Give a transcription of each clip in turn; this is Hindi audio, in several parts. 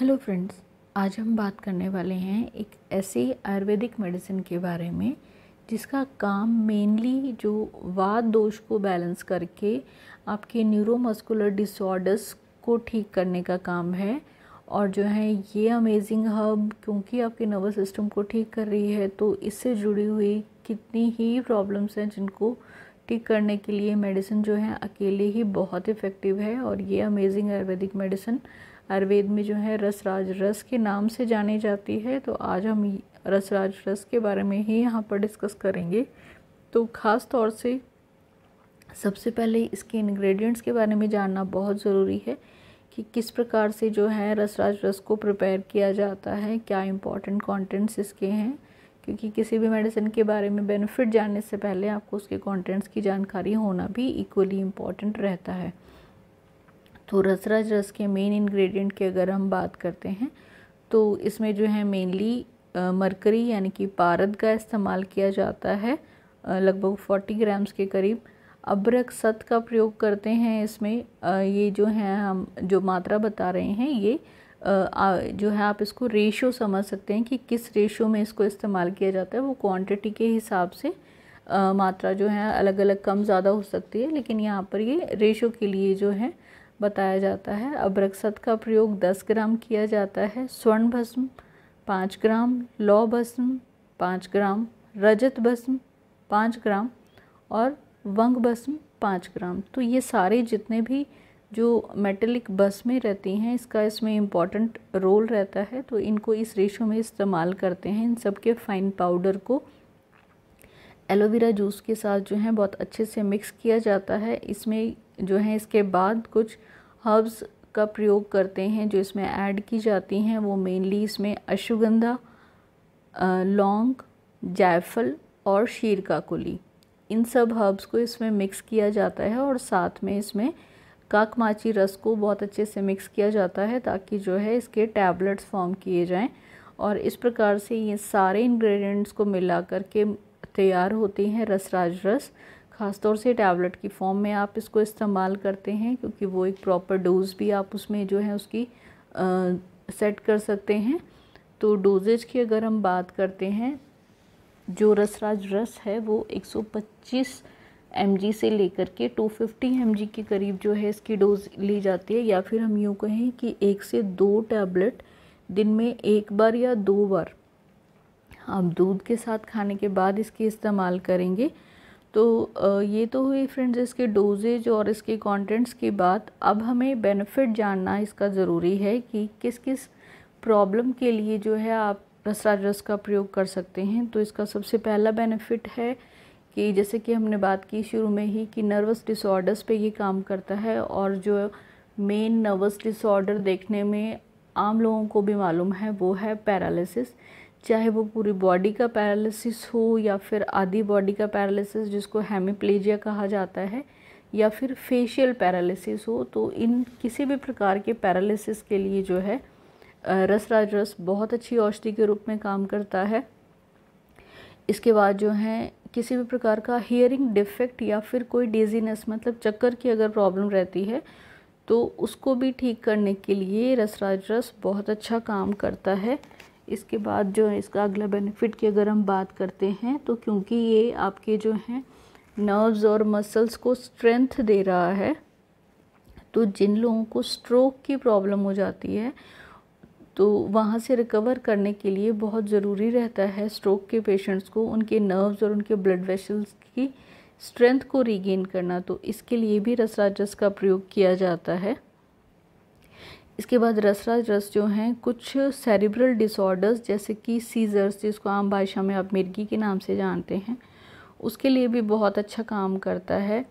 हेलो फ्रेंड्स आज हम बात करने वाले हैं एक ऐसे आयुर्वेदिक मेडिसिन के बारे में जिसका काम मेनली जो वाद दोष को बैलेंस करके आपके न्यूरोमस्कुलर डिसऑर्डर्स को ठीक करने का काम है और जो है ये अमेजिंग हब क्योंकि आपके नर्वस सिस्टम को ठीक कर रही है तो इससे जुड़ी हुई कितनी ही प्रॉब्लम्स हैं जिनको ठीक करने के लिए मेडिसिन जो है अकेले ही बहुत इफ़ेक्टिव है और ये अमेजिंग आयुर्वेदिक मेडिसिन आयुर्वेद में जो है रसराज रस के नाम से जानी जाती है तो आज हम रसराज रस के बारे में ही यहाँ पर डिस्कस करेंगे तो ख़ास तौर से सबसे पहले इसके इंग्रेडिएंट्स के बारे में जानना बहुत ज़रूरी है कि किस प्रकार से जो है रसराज रस को प्रिपेयर किया जाता है क्या इम्पॉर्टेंट कंटेंट्स इसके हैं क्योंकि किसी भी मेडिसिन के बारे में बेनिफिट जानने से पहले आपको उसके कंटेंट्स की जानकारी होना भी इक्वली इम्पॉर्टेंट रहता है तो रसराज रस के मेन इंग्रेडिएंट की अगर हम बात करते हैं तो इसमें जो है मेनली मरकरी यानी कि पारद का इस्तेमाल किया जाता है लगभग फोर्टी ग्राम्स के करीब अब्रक सत का प्रयोग करते हैं इसमें ये जो है हम जो मात्रा बता रहे हैं ये जो है आप इसको रेशो समझ सकते हैं कि किस रेशो में इसको इस्तेमाल किया जाता है वो क्वांटिटी के हिसाब से मात्रा जो है अलग अलग कम ज़्यादा हो सकती है लेकिन यहाँ पर ये रेशो के लिए जो है बताया जाता है अब्रकसत का प्रयोग 10 ग्राम किया जाता है स्वर्ण भस्म पाँच ग्राम लौ भस्म पाँच ग्राम रजत भस्म पाँच ग्राम और वंग भस्म पाँच ग्राम तो ये सारे जितने भी जो मेटेलिक भस्में रहती हैं इसका इसमें इम्पॉर्टेंट रोल रहता है तो इनको इस रेशो में इस्तेमाल करते हैं इन सब के फाइन पाउडर को एलोवेरा जूस के साथ जो है बहुत अच्छे से मिक्स किया जाता है इसमें जो है इसके बाद कुछ हर्ब्स का प्रयोग करते हैं जो इसमें ऐड की जाती हैं वो मेनली इसमें अश्वगंधा लौंग जायफल और शीर का कुली इन सब हर्ब्स को इसमें मिक्स किया जाता है और साथ में इसमें काकमाची रस को बहुत अच्छे से मिक्स किया जाता है ताकि जो है इसके टैबलेट्स फॉर्म किए जाएं और इस प्रकार से ये सारे इंग्रेडिएंट्स को मिला करके तैयार होती हैं रसराज रस ख़ास तौर से टैबलेट की फॉर्म में आप इसको इस्तेमाल करते हैं क्योंकि वो एक प्रॉपर डोज भी आप उसमें जो है उसकी आ, सेट कर सकते हैं तो डोजेज की अगर हम बात करते हैं जो रसराज रस है वो 125 सौ से लेकर के 250 फिफ्टी के करीब जो है इसकी डोज ली जाती है या फिर हम यूँ कहें कि एक से दो टैबलेट दिन में एक बार या दो बार आप दूध के साथ खाने के बाद इसकी इस्तेमाल करेंगे तो ये तो हुई फ्रेंड्स इसके डोजेज और इसके कंटेंट्स की बात अब हमें बेनिफिट जानना इसका ज़रूरी है कि किस किस प्रॉब्लम के लिए जो है आप रसराज रस का प्रयोग कर सकते हैं तो इसका सबसे पहला बेनिफिट है कि जैसे कि हमने बात की शुरू में ही कि नर्वस डिसऑर्डर्स पे ये काम करता है और जो मेन नर्वस डिसऑर्डर देखने में आम लोगों को भी मालूम है वो है पैरालिसिस चाहे वो पूरी बॉडी का पैरालिसिस हो या फिर आधी बॉडी का पैरालिसिस जिसको हेमिप्लेजिया कहा जाता है या फिर फेशियल पैरालिसिस हो तो इन किसी भी प्रकार के पैरालिसिस के लिए जो है रसराज रस बहुत अच्छी औषधि के रूप में काम करता है इसके बाद जो है किसी भी प्रकार का हियरिंग डिफेक्ट या फिर कोई डिजीनेस मतलब चक्कर की अगर प्रॉब्लम रहती है तो उसको भी ठीक करने के लिए रसराज रस बहुत अच्छा काम करता है इसके बाद जो है इसका अगला बेनिफिट की अगर हम बात करते हैं तो क्योंकि ये आपके जो हैं नर्व्स और मसल्स को स्ट्रेंथ दे रहा है तो जिन लोगों को स्ट्रोक की प्रॉब्लम हो जाती है तो वहाँ से रिकवर करने के लिए बहुत ज़रूरी रहता है स्ट्रोक के पेशेंट्स को उनके नर्व्स और उनके ब्लड वेसल्स की स्ट्रेंथ को रीगेन करना तो इसके लिए भी रसराजस का प्रयोग किया जाता है इसके बाद रसराज रस जो हैं कुछ सेरिब्रल डिसऑर्डर्स जैसे कि सीजर्स जिसको आम भाषा में आप मिर्गी के नाम से जानते हैं उसके लिए भी बहुत अच्छा काम करता है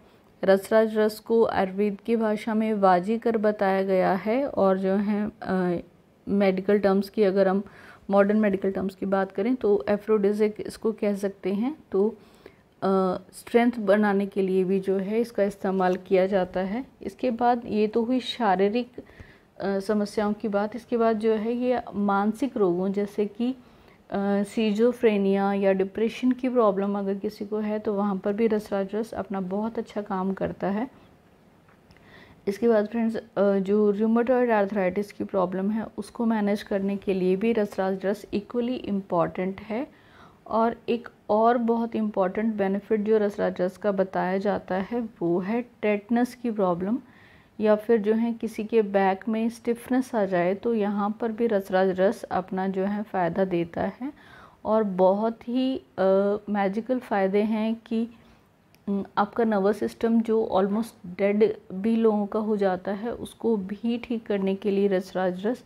रसराज रस को आयुर्वेद की भाषा में वाजी कर बताया गया है और जो है मेडिकल टर्म्स की अगर हम मॉडर्न मेडिकल टर्म्स की बात करें तो एफ्रोडिजिक इसको कह सकते हैं तो स्ट्रेंथ बनाने के लिए भी जो है इसका इस्तेमाल किया जाता है इसके बाद ये तो हुई शारीरिक समस्याओं की बात इसके बाद जो है ये मानसिक रोगों जैसे कि सीजोफ्रेनिया या डिप्रेशन की प्रॉब्लम अगर किसी को है तो वहाँ पर भी रसराज रस अपना बहुत अच्छा काम करता है इसके बाद फ्रेंड्स जो रूमोटॉयड आर्थराइटिस की प्रॉब्लम है उसको मैनेज करने के लिए भी रसराज रस इक्वली इम्पॉर्टेंट है और एक और बहुत इम्पॉर्टेंट बेनिफिट जो रसराज रस का बताया जाता है वो है टेटनस की प्रॉब्लम या फिर जो है किसी के बैक में स्टिफनेस आ जाए तो यहाँ पर भी रसराज रस अपना जो है फ़ायदा देता है और बहुत ही मैजिकल फ़ायदे हैं कि आपका नर्वस सिस्टम जो ऑलमोस्ट डेड भी लोगों का हो जाता है उसको भी ठीक करने के लिए रसराज रस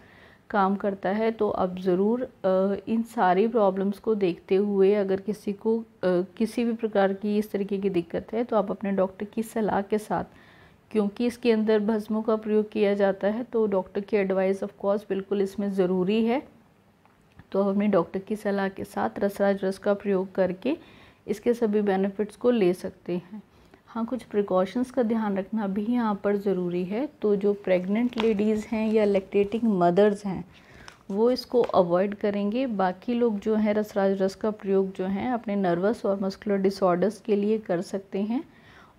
काम करता है तो आप ज़रूर इन सारी प्रॉब्लम्स को देखते हुए अगर किसी को किसी भी प्रकार की इस तरीके की दिक्कत है तो आप अपने डॉक्टर की सलाह के साथ क्योंकि इसके अंदर भस्मों का प्रयोग किया जाता है तो डॉक्टर की एडवाइस ऑफ कोर्स बिल्कुल इसमें ज़रूरी है तो हमें डॉक्टर की सलाह के साथ रसराज रस का प्रयोग करके इसके सभी बेनिफिट्स को ले सकते हैं हाँ कुछ प्रिकॉशंस का ध्यान रखना भी यहाँ पर ज़रूरी है तो जो प्रेग्नेंट लेडीज़ हैं या लैक्टेटिंग मदर्स हैं वो इसको अवॉइड करेंगे बाकी लोग जो हैं रसराज रस का प्रयोग जो है अपने नर्वस और मस्कुलर डिसऑर्डर्स के लिए कर सकते हैं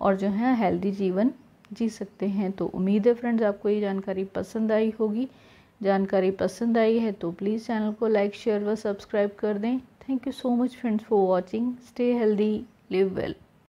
और जो है हेल्दी जीवन जी सकते हैं तो उम्मीद है फ्रेंड्स आपको ये जानकारी पसंद आई होगी जानकारी पसंद आई है तो प्लीज़ चैनल को लाइक शेयर व सब्सक्राइब कर दें thank you so much friends for watching stay healthy live well